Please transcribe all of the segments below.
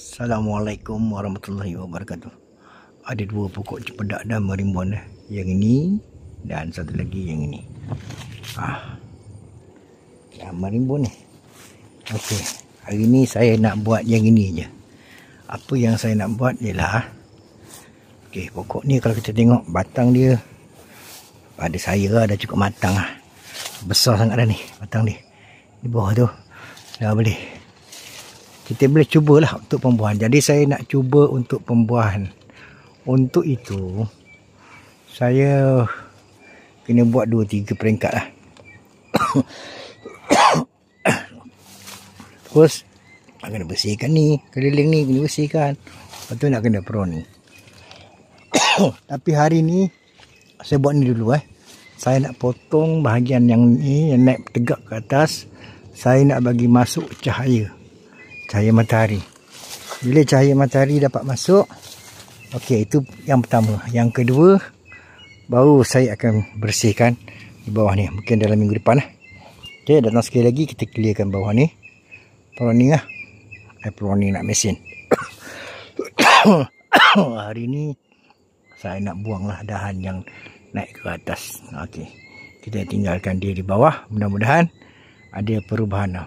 Assalamualaikum warahmatullahi wabarakatuh. Ada dua pokok cempedak dan marimbun eh. Yang ini dan satu lagi yang ini. Ah. Yang marimbun eh. Okey. Hari ini saya nak buat yang ini je. Apa yang saya nak buat ialah Okey, pokok ni kalau kita tengok batang dia pada saya lah dah cukup matang lah. Besar sangat dah ni batang ni. Di bawah tu dah boleh kita boleh cubalah untuk pembuahan. Jadi saya nak cuba untuk pembuahan. Untuk itu saya kena buat 2 3 peringkat lah. Terus nak kena bersihkan ni, keliling ni kena bersihkan. Lepas tu nak kena prone Tapi hari ni saya buat ni dulu eh. Saya nak potong bahagian yang ni yang naik tegak ke atas. Saya nak bagi masuk cahaya cahaya matahari. Bila cahaya matahari dapat masuk, okey itu yang pertama. Yang kedua, baru saya akan bersihkan di bawah ni. Mungkin dalam minggu depan lah. Okay, datang sekali lagi kita clearkan bawah ni. Peroning lah. Eh, peroning nak mesin. Hari ni saya nak buang lah dahan yang naik ke atas. Okey. Kita tinggalkan dia di bawah. Mudah-mudahan ada perubahan lah.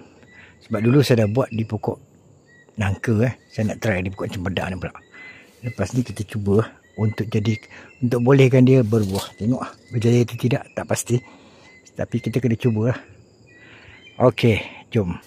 Sebab dulu saya dah buat di pokok nangka eh. Saya nak try dia buka cempedak ni pula. Lepas ni kita cuba untuk jadi untuk bolehkan dia berbuah. Tengok ah, berjaya atau tidak tak pasti. Tapi kita kena cubalah. Eh. Okey, jom.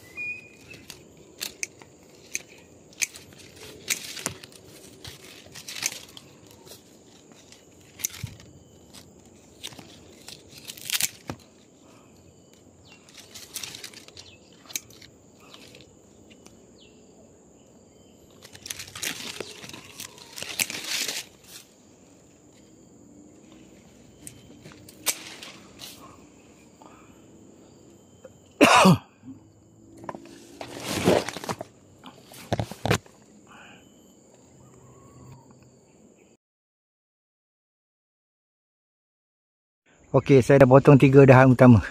Okey, saya dah potong tiga dahan utama.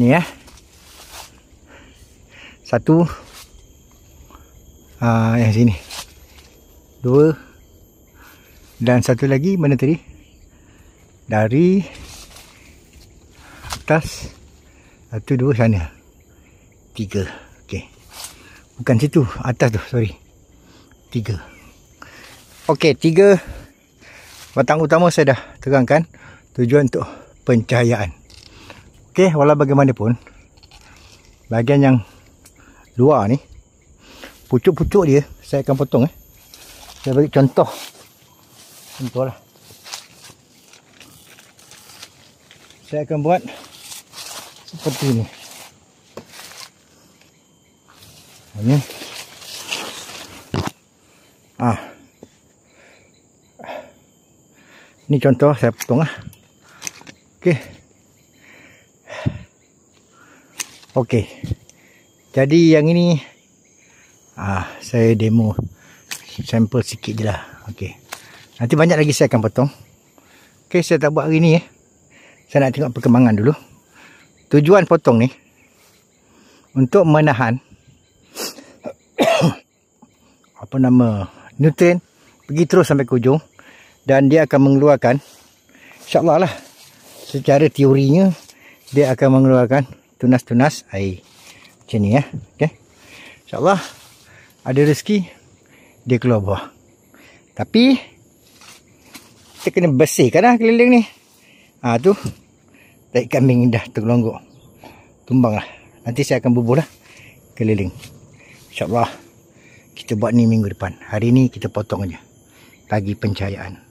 Ni eh. Satu. Ah, yang sini. Dua. Dan satu lagi mana tadi? Dari atas. Satu, dua sana. Tiga. Okey. Bukan situ, atas tu, sorry. Tiga. Okey, tiga batang utama saya dah terangkan tujuan untuk pencahayaan. Okey, walau bagaimanapun bahagian yang luar ni pucuk-pucuk dia saya akan potong eh. Saya bagi contoh. Contohlah. Saya akan buat seperti ini. Ini. Ah. ni contoh saya potong lah. Okey. Okey. Jadi yang ini ah saya demo sampel sikit je lah. Okey. Nanti banyak lagi saya akan potong. Okey, saya tak buat hari ni eh. Saya nak tengok perkembangan dulu. Tujuan potong ni untuk menahan apa nama nutrien pergi terus sampai ke hujung dan dia akan mengeluarkan insyaAllah lah secara teorinya dia akan mengeluarkan tunas-tunas air macam ni ya okey insyaallah ada rezeki dia keluar buah tapi kita kena bersihkan lah keliling ni ha, tu tak kambing dah terlonggok tumbang lah nanti saya akan bubuh lah keliling insyaAllah kita buat ni minggu depan hari ni kita potong je pagi pencahayaan